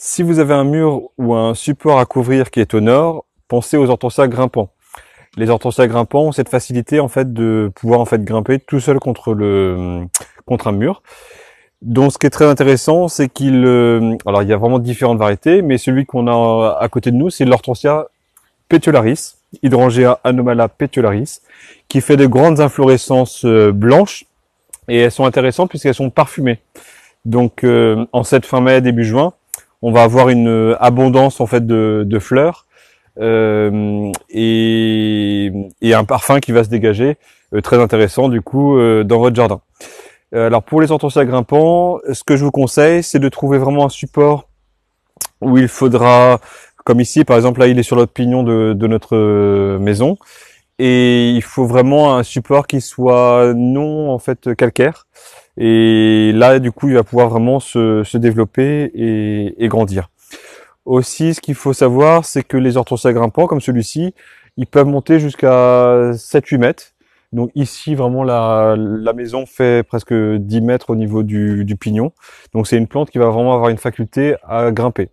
Si vous avez un mur ou un support à couvrir qui est au nord, pensez aux hortensias grimpants. Les hortensias grimpants ont cette facilité en fait de pouvoir en fait grimper tout seul contre le contre un mur. Donc ce qui est très intéressant, c'est qu'il euh, alors il y a vraiment différentes variétés, mais celui qu'on a euh, à côté de nous, c'est l'hortensia petiolaris, hydrangea anomala petiolaris, qui fait de grandes inflorescences euh, blanches et elles sont intéressantes puisqu'elles sont parfumées. Donc en cette fin mai début juin, on va avoir une euh, abondance en fait de, fleurs euh, et, et, un parfum qui va se dégager euh, très intéressant du coup dans votre jardin. alors pour les hortensias grimpants, ce que je vous conseille, c'est de trouver vraiment un support où il faudra, comme ici par exemple, là il est sur l'autre pignon de, de notre maison, et il faut vraiment un support qui soit non en fait calcaire. Et là, du coup, il va pouvoir vraiment se, développer et, grandir. Aussi, ce qu'il faut savoir, c'est que les hortensias grimpants, comme celui-ci, ils peuvent monter jusqu'à 7-8 mètres. Donc ici, vraiment, la, maison fait presque 10 mètres au niveau du, pignon. Donc c'est une plante qui va vraiment avoir une faculté à grimper.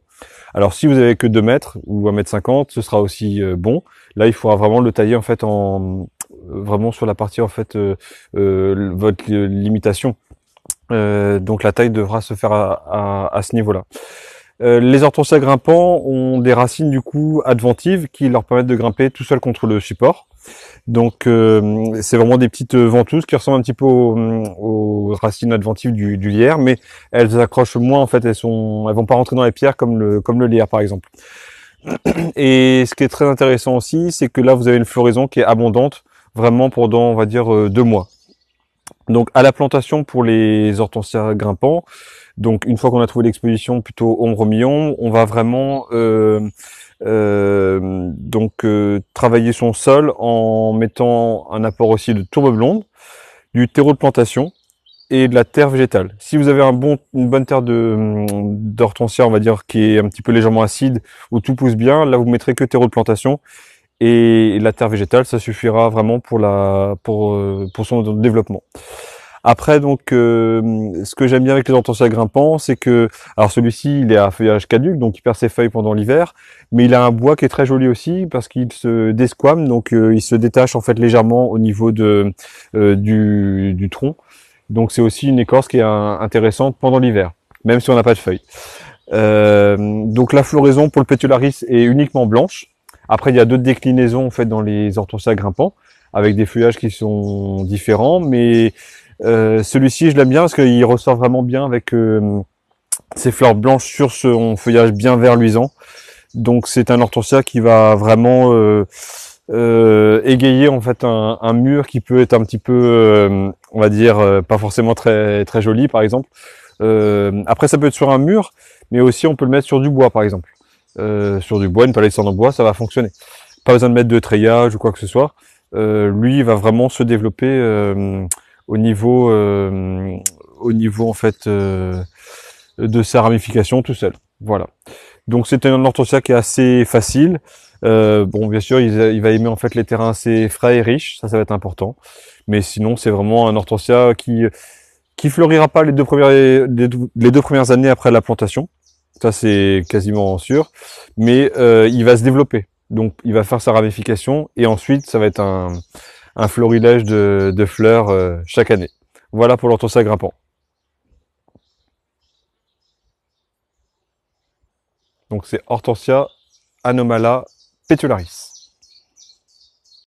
Alors si vous avez que 2 mètres ou 1 mètre 50, ce sera aussi euh, bon. Là, il faudra vraiment le tailler en fait en euh, vraiment sur la partie en fait euh, votre limitation. Euh, donc la taille devra se faire à, à, ce niveau-là. Euh, les orthocèles grimpants ont des racines du coup adventives qui leur permettent de grimper tout seul contre le support. Donc euh, c'est vraiment des petites ventouses qui ressemblent un petit peu aux, racines adventives du, du, lierre, mais elles accrochent moins en fait, elles sont, elles vont pas rentrer dans les pierres comme le comme le lierre par exemple. Et ce qui est très intéressant aussi, c'est que là vous avez une floraison qui est abondante vraiment pendant on va dire euh, deux mois. Donc à la plantation pour les hortensias grimpants. Donc une fois qu'on a trouvé l'exposition plutôt ombre millon on va vraiment euh, euh, donc euh, travailler son sol en mettant un apport aussi de tourbe blonde, du terreau de plantation et de la terre végétale. Si vous avez un bon, une bonne terre de d'hortensia, on va dire qui est un petit peu légèrement acide où tout pousse bien, là vous mettrez que terreau de plantation et la terre végétale, ça suffira vraiment pour, la, pour, euh, pour son développement. Après, donc, euh, ce que j'aime bien avec les hortensias grimpants, c'est que, alors celui-ci, il est à feuillage caduc, donc il perd ses feuilles pendant l'hiver, mais il a un bois qui est très joli aussi parce qu'il se desquame, donc euh, il se détache en fait légèrement au niveau de du, du, tronc. Donc c'est aussi une écorce qui est intéressante pendant l'hiver, même si on n'a pas de feuilles. donc la floraison pour le pétularis est uniquement blanche. Après, il y a d'autres déclinaisons en fait dans les hortensias grimpants, avec des feuillages qui sont différents, mais euh, celui-ci, je l'aime bien parce qu'il ressort vraiment bien avec euh, ses fleurs blanches sur son feuillage bien vert Donc, c'est un hortensia qui va vraiment euh, égayer en fait un, un, mur qui peut être un petit peu, on va dire, pas forcément très très joli, par exemple. après, ça peut être sur un mur, mais aussi on peut le mettre sur du bois, par exemple. Euh, sur du bois, une palette en bois, ça va fonctionner. Pas besoin de mettre de treillage ou quoi que ce soit. Euh, lui, il va vraiment se développer euh, au niveau, euh, au niveau en fait de sa ramification tout seul. Voilà. Donc c'est un hortensia qui est assez facile. bon, bien sûr, il, va aimer en fait les terrains assez frais et riches, ça, ça va être important. Mais sinon, c'est vraiment un hortensia qui qui fleurira pas les deux premières les deux premières années après la plantation ça, c'est quasiment sûr. Mais euh, il va se développer. Donc, il va faire sa ramification. Et ensuite, ça va être un, florilège de, fleurs euh, chaque année. Voilà pour l'hortensia grimpant. Donc, c'est Hortensia anomala petularis.